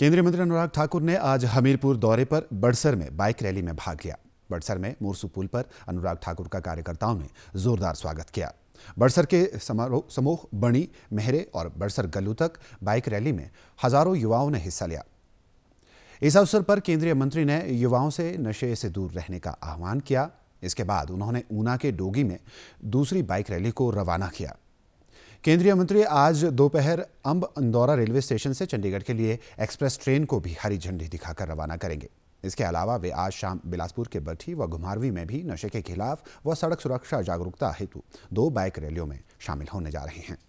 केंद्रीय मंत्री अनुराग ठाकुर ने आज हमीरपुर दौरे पर बड़सर में बाइक रैली में भाग लिया बड़सर में मोरसू पुल पर अनुराग ठाकुर का कार्यकर्ताओं ने जोरदार स्वागत किया बड़सर के समारोह समूह बणी मेहरे और बड़सर गलू तक बाइक रैली में हजारों युवाओं ने हिस्सा लिया इस अवसर पर केंद्रीय मंत्री ने युवाओं से नशे से दूर रहने का आह्वान किया इसके बाद उन्होंने ऊना के डोगी में दूसरी बाइक रैली को रवाना किया केंद्रीय मंत्री आज दोपहर अम्ब अंदौरा रेलवे स्टेशन से चंडीगढ़ के लिए एक्सप्रेस ट्रेन को भी हरी झंडी दिखाकर रवाना करेंगे इसके अलावा वे आज शाम बिलासपुर के बठी व घुमारवी में भी नशे के खिलाफ व सड़क सुरक्षा जागरूकता हेतु दो बाइक रैलियों में शामिल होने जा रहे हैं